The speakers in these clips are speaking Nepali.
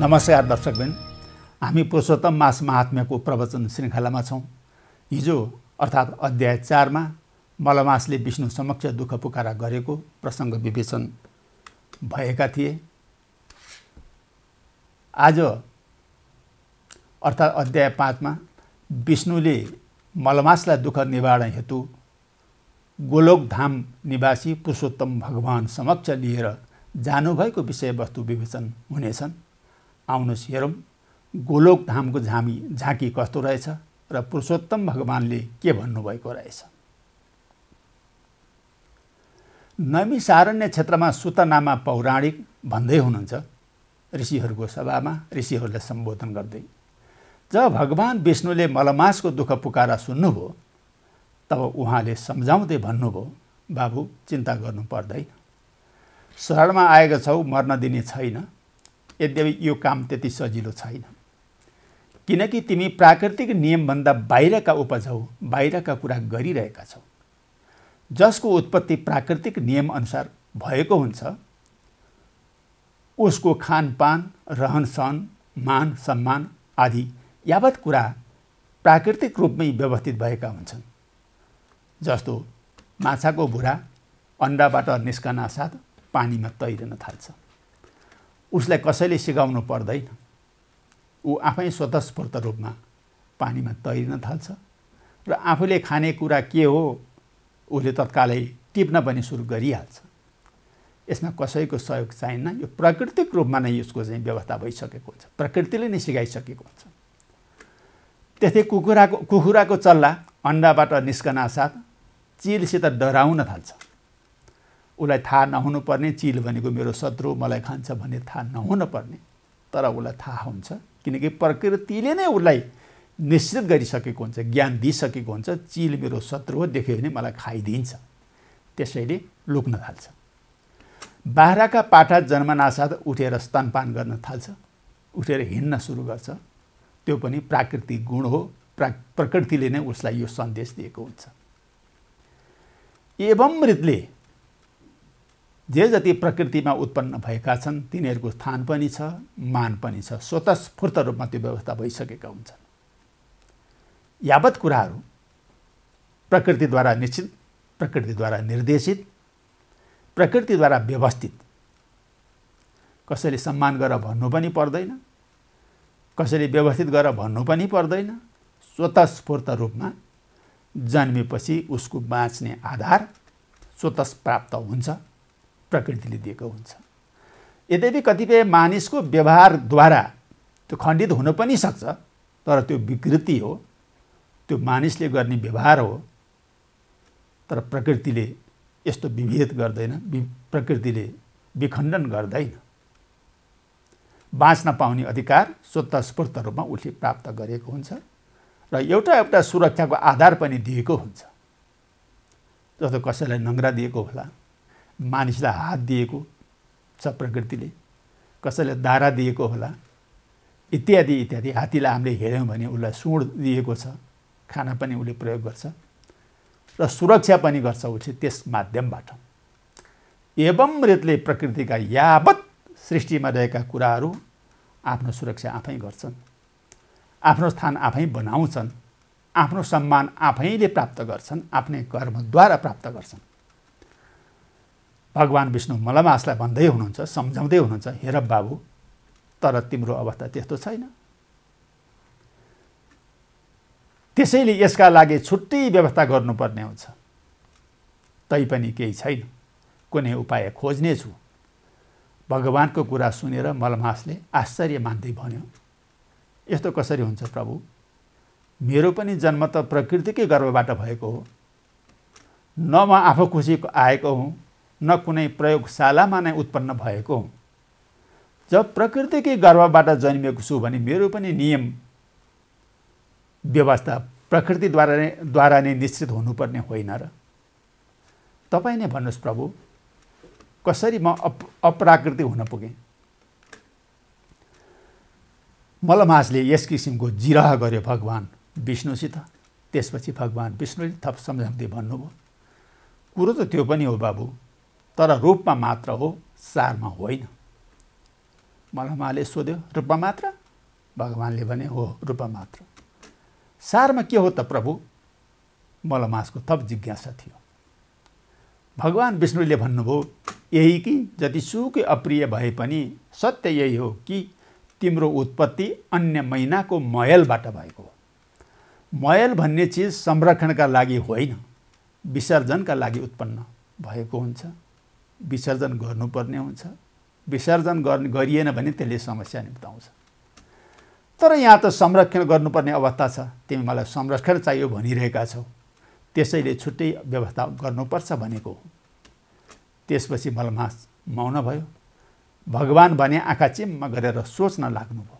नमस्कार दर्शकबिन हामी पुरुषोत्तम मास महात्म्यको प्रवचन श्रृङ्खलामा छौँ हिजो अर्थात् अध्याय चारमा मलमासले विष्णु समक्ष दुःख पुकारा गरेको प्रसङ्ग विवेचन भएका थिए आज अर्थात् अध्याय पाँचमा विष्णुले मलमासलाई दुःख निवारण हेतु गोलोकधाम निवासी पुरुषोत्तम भगवान समक्ष लिएर जानुभएको विषयवस्तु विवेचन हुनेछन् आउनुहोस् हेरौँ गोलोक धामको झामी झाँकी कस्तो रहेछ र पुरुषोत्तम भगवान्ले के भन्नुभएको रहेछ सारण्य क्षेत्रमा सुतनामा पौराणिक भन्दै हुनुहुन्छ ऋषिहरूको सभामा ऋषिहरूलाई सम्बोधन गर्दै जब भगवान् विष्णुले मलमासको दुःख पुकारा सुन्नुभयो तब उहाँले सम्झाउँदै भन्नुभयो बाबु चिन्ता गर्नु पर्दैन शरणमा आएको छौ मर्न दिने छैन यद्यपि यो काम त्यति सजिलो छैन किनकि तिमी प्राकृतिक नियमभन्दा बाहिरका उपजाउ बाहिरका कुरा गरिरहेका छौ जसको उत्पत्ति प्राकृतिक नियमअनुसार भएको हुन्छ उसको खानपान रहन सहन मान सम्मान आदि यावत कुरा प्राकृतिक रूपमै व्यवस्थित भएका हुन्छन् जस्तो माछाको भुरा अन्डाबाट निस्कना साथ पानीमा तैरन थाल्छ उसलाई कसैले सिकाउनु पर्दैन ऊ आफै स्वतस्फूर्त रूपमा पानीमा तैरिन थाल्छ र आफूले खाने कुरा के हो उसले तत्कालै टिप्न पनि सुरु गरिहाल्छ यसमा कसैको सहयोग चाहिन्न यो प्राकृतिक रूपमा नै यसको चाहिँ व्यवस्था भइसकेको हुन्छ प्रकृतिले नै सिकाइसकेको हुन्छ त्यस्तै कुखुराको कुखुराको चल्ला अन्डाबाट साथ चिलसित डराउन थाल्छ उसलाई थाहा नहुनुपर्ने चिल भनेको मेरो शत्रु मलाई खान्छ भन्ने थाहा नहुनुपर्ने तर उसलाई थाहा हुन्छ किनकि प्रकृतिले नै उसलाई निश्चित गरिसकेको हुन्छ ज्ञान दिइसकेको हुन्छ चिल मेरो शत्रु हो देख्यो भने मलाई खाइदिन्छ त्यसैले लुक्न थाल्छ बाह्राका पाठा जन्मनासाथ उठेर स्तनपान गर्न थाल्छ उठेर हिँड्न सुरु गर्छ त्यो पनि प्राकृतिक गुण हो प्रकृतिले नै उसलाई यो सन्देश दिएको हुन्छ एवं मृतले जे जति प्रकृतिमा उत्पन्न भएका छन् तिनीहरूको स्थान पनि छ मान पनि छ स्वतस्फूर्त रूपमा त्यो व्यवस्था भइसकेका हुन्छन् यावत कुराहरू प्रकृतिद्वारा निश्चित प्रकृतिद्वारा निर्देशित प्रकृतिद्वारा व्यवस्थित कसैले सम्मान गरेर भन्नु पनि पर्दैन कसैले व्यवस्थित गरेर भन्नु पनि पर्दैन स्वतस्फूर्त रूपमा जन्मेपछि उसको बाँच्ने आधार स्वतः प्राप्त हुन्छ प्रकृतिले दिएको हुन्छ यद्यपि कतिपय मानिसको व्यवहारद्वारा त्यो खण्डित हुन पनि सक्छ तर त्यो विकृति हो त्यो मानिसले गर्ने व्यवहार हो तर प्रकृतिले यस्तो विभेद गर्दैन वि प्रकृतिले विखण्डन गर्दैन बाँच्न पाउने अधिकार स्वतस्फूर्त रूपमा उसले प्राप्त गरेको हुन्छ र एउटा एउटा सुरक्षाको आधार पनि दिएको हुन्छ जस्तो कसैलाई नङ्ग्रा दिएको होला मानिसलाई हात दिएको छ प्रकृतिले कसैले दारा दिएको होला इत्यादि इत्यादि हात्तीलाई हामीले हेऱ्यौँ भने उसलाई सुँड दिएको छ खाना पनि उसले प्रयोग गर्छ र सुरक्षा पनि गर्छ उसले त्यस माध्यमबाट एवं रेतले प्रकृतिका यावत सृष्टिमा रहेका कुराहरू आफ्नो सुरक्षा आफै गर्छन् आफ्नो स्थान आफै बनाउँछन् आफ्नो सम्मान आफैले प्राप्त गर्छन् आफ्नै कर्मद्वारा प्राप्त गर्छन् भगवान् विष्णु मलमासलाई भन्दै हुनुहुन्छ सम्झाउँदै हुनुहुन्छ हेर बाबु तर तिम्रो अवस्था त्यस्तो छैन त्यसैले यसका लागि छुट्टै व्यवस्था गर्नुपर्ने हुन्छ तैपनि केही छैन कुनै उपाय खोज्ने छु भगवान्को कुरा सुनेर मलमासले आश्चर्य मान्दै भन्यो यस्तो कसरी हुन्छ प्रभु मेरो पनि जन्म त प्रकृतिकै गर्वबाट भएको हो न म आफू खुसी आएको हुँ न कुनै प्रयोगशालामा नै उत्पन्न भएको जब प्रकृतिकै गर्भबाट जन्मिएको छु भने मेरो पनि नियम व्यवस्था प्रकृतिद्वारा नै द्वारा नै निश्चित हुनुपर्ने होइन र तपाईँ नै भन्नुहोस् प्रभु कसरी म अप अप्राकृतिक हुन पुगेँ मलमासले यस किसिमको जिरह गर्यो भगवान् विष्णुसित त्यसपछि भगवान् विष्णुले थप सम्झाउँदै भन्नुभयो कुरो त त्यो पनि हो बाबु तर रूपमा मात्र हो सारमा होइन मलाई उहाँले सोध्यो रूपमा मात्र भगवान्ले भने हो रूपमा मात्र सारमा के हो त प्रभु मलाई मासको थप जिज्ञासा थियो भगवान् विष्णुले भन्नुभयो यही कि जति सुकै अप्रिय भए पनि सत्य यही हो कि तिम्रो उत्पत्ति अन्य महिनाको मयलबाट भएको हो मयल भन्ने चिज संरक्षणका लागि होइन विसर्जनका लागि उत्पन्न भएको हुन्छ विसर्जन गर्नुपर्ने हुन्छ विसर्जन गर्ने गरिएन भने त्यसले समस्या निम्ताउँछ तर यहाँ त संरक्षण गर्नुपर्ने अवस्था छ तिमी मलाई संरक्षण चाहियो भनिरहेका छौ त्यसैले छुट्टै व्यवस्था गर्नुपर्छ भनेको हो त्यसपछि मास मौन भयो भगवान् भने आँखा चिम्म गरेर सोच्न लाग्नुभयो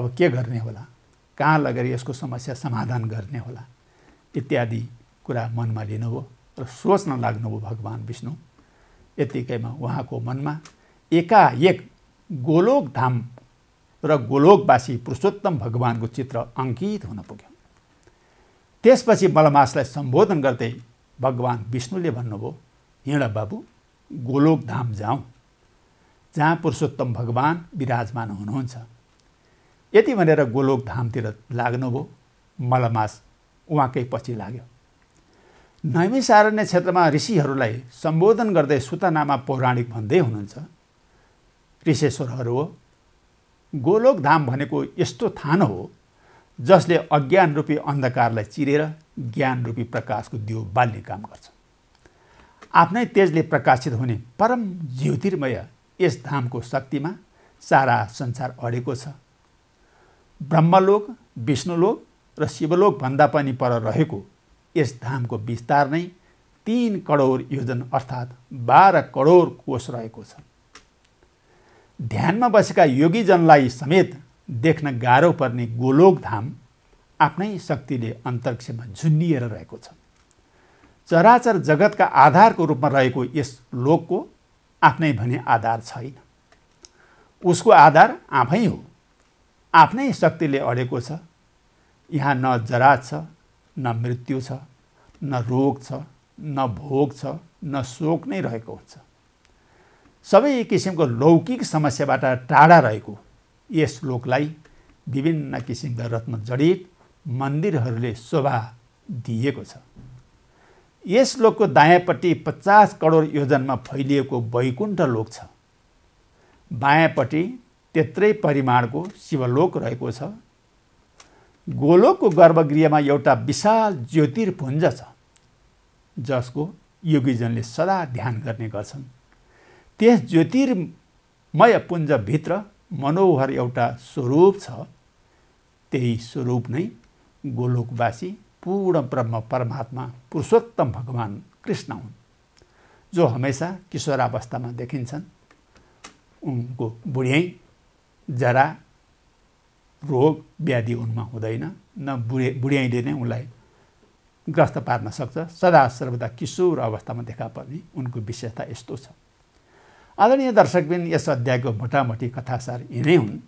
अब के गर्ने होला कहाँ लगेर यसको समस्या समाधान गर्ने होला इत्यादि कुरा मनमा लिनुभयो र सोच्न लाग्नुभयो भगवान् विष्णु यत्तिकैमा उहाँको मनमा एकाएक गोलोक धाम र गोलोकवासी पुरुषोत्तम भगवानको चित्र अङ्कित हुन पुग्यो त्यसपछि मलमासलाई सम्बोधन गर्दै भगवान् विष्णुले भन्नुभयो हिँड बाबु गोलोकधाम जाउँ जहाँ पुरुषोत्तम भगवान् विराजमान हुनुहुन्छ यति भनेर गोलोकधामतिर लाग्नुभयो मलमास उहाँकै पछि लाग्यो नैमिसारण्य क्षेत्रमा ऋषिहरूलाई सम्बोधन गर्दै सुतनामा पौराणिक भन्दै हुनुहुन्छ ऋषेश्वरहरू हो गोलोक धाम भनेको यस्तो थान हो जसले अज्ञान रूपी अन्धकारलाई चिरेर ज्ञान रूपी प्रकाशको दियो बाल्ने काम गर्छ आफ्नै तेजले प्रकाशित हुने परम ज्योतिर्मय यस धामको शक्तिमा सारा संसार अडेको छ ब्रह्मलोक विष्णुलोक र शिवलोकभन्दा पनि पर रहेको यस धामको विस्तार नै तिन करोड योजन अर्थात् बाह्र करोड कोष रहेको छ ध्यानमा बसेका योगीजनलाई समेत देख्न गाह्रो पर्ने गोलोक धाम आफ्नै शक्तिले अन्तरिक्षमा झुन्डिएर रहेको छ चराचर जगतका आधारको रूपमा रहेको यस लोकको आफ्नै भने आधार छैन उसको आधार आफै हो आफ्नै शक्तिले अडेको छ यहाँ न जराज छ न मृत्यु छ न रोग छ न भोग छ न शोक नै रहेको हुन्छ सबै किसिमको लौकिक समस्याबाट टाढा रहेको यस लोकलाई विभिन्न किसिमका रत्न जडित मन्दिरहरूले शोभा दिएको छ यस लोकको दायाँपट्टि पचास करोड योजनमा फैलिएको वैकुण्ठ लोक छ बायाँपट्टि त्यत्रै परिमाणको शिवलोक रहेको छ गोलोकको गर्भगृहमा एउटा विशाल ज्योतिर्पुञ्ज छ जसको योगीजनले सदा ध्यान गर्ने गर्छन् त्यस ज्योतिर्मय पुञ्जभित्र मनोहर एउटा स्वरूप छ त्यही स्वरूप नै गोलोकवासी पूर्ण ब्रह्म परमात्मा पुरुषोत्तम भगवान् कृष्ण हुन् जो हमेसा किशोरावस्थामा देखिन्छन् उनको बुढ्याइ जरा रोग व्याधि उनमा हुँदैन न बुढे बुढ्याइले नै उनलाई ग्रस्त पार्न सक्छ सदा सर्वदा किशोर अवस्थामा देखा पर्ने उनको विशेषता यस्तो छ आदरणीय दर्शकबिन यस अध्यायको मोटामोटी कथासार यिनै हुन्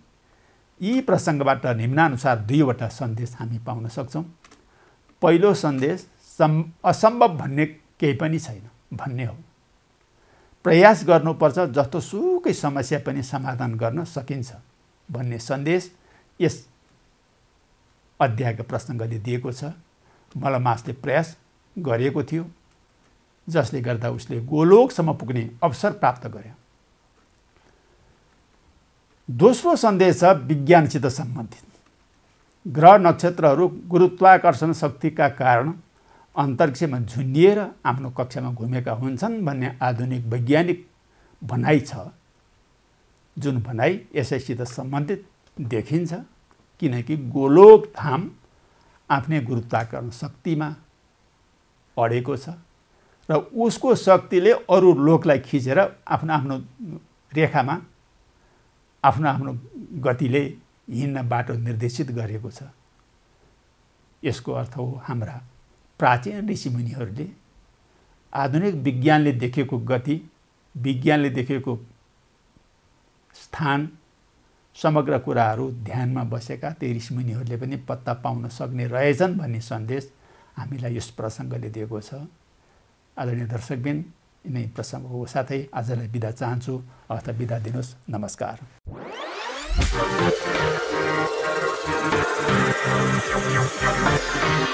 यी प्रसङ्गबाट निम्नानुसार दुईवटा सन्देश हामी पाउन सक्छौँ पहिलो सन्देश सम् असम्भव भन्ने केही पनि छैन भन्ने हो प्रयास गर्नुपर्छ जस्तो सुकै समस्या पनि समाधान गर्न सकिन्छ भन्ने सन्देश यस अध्यायको प्रसङ्गले दिएको छ मलाई मासले प्रयास गरिएको थियो जसले गर्दा उसले गोलोकसम्म पुग्ने अवसर प्राप्त गर्यो दोस्रो सन्देश छ विज्ञानसित सम्बन्धित ग्रह नक्षत्रहरू गुरुत्वाकर्षण शक्तिका कारण अन्तरिक्षमा झुन्डिएर आफ्नो कक्षामा घुमेका हुन्छन् भन्ने आधुनिक वैज्ञानिक भनाइ छ जुन भनाइ यसैसित सम्बन्धित देखिन्छ किनकि गोलोक धाम आफ्नै गुरुत्वाकर्षण शक्तिमा अडेको छ र उसको शक्तिले अरू लोकलाई खिचेर आफ्नो आफ्नो रेखामा आफ्नो आफ्नो गतिले हिँड्न बाटो निर्देशित गरेको छ यसको अर्थ हो हाम्रा प्राचीन ऋषिमुनिहरूले आधुनिक विज्ञानले देखेको गति विज्ञानले देखेको स्थान समग्र कुराहरू ध्यानमा बसेका त्यही ऋषिमुनिहरूले पनि पत्ता पाउन सक्ने रहेछन् भन्ने सन्देश हामीलाई यस प्रसङ्गले दिएको छ आदरणीय दर्शकबिन यिनै प्रसङ्गको साथै आजलाई बिदा चाहन्छु अर्थ बिदा दिनुहोस् नमस्कार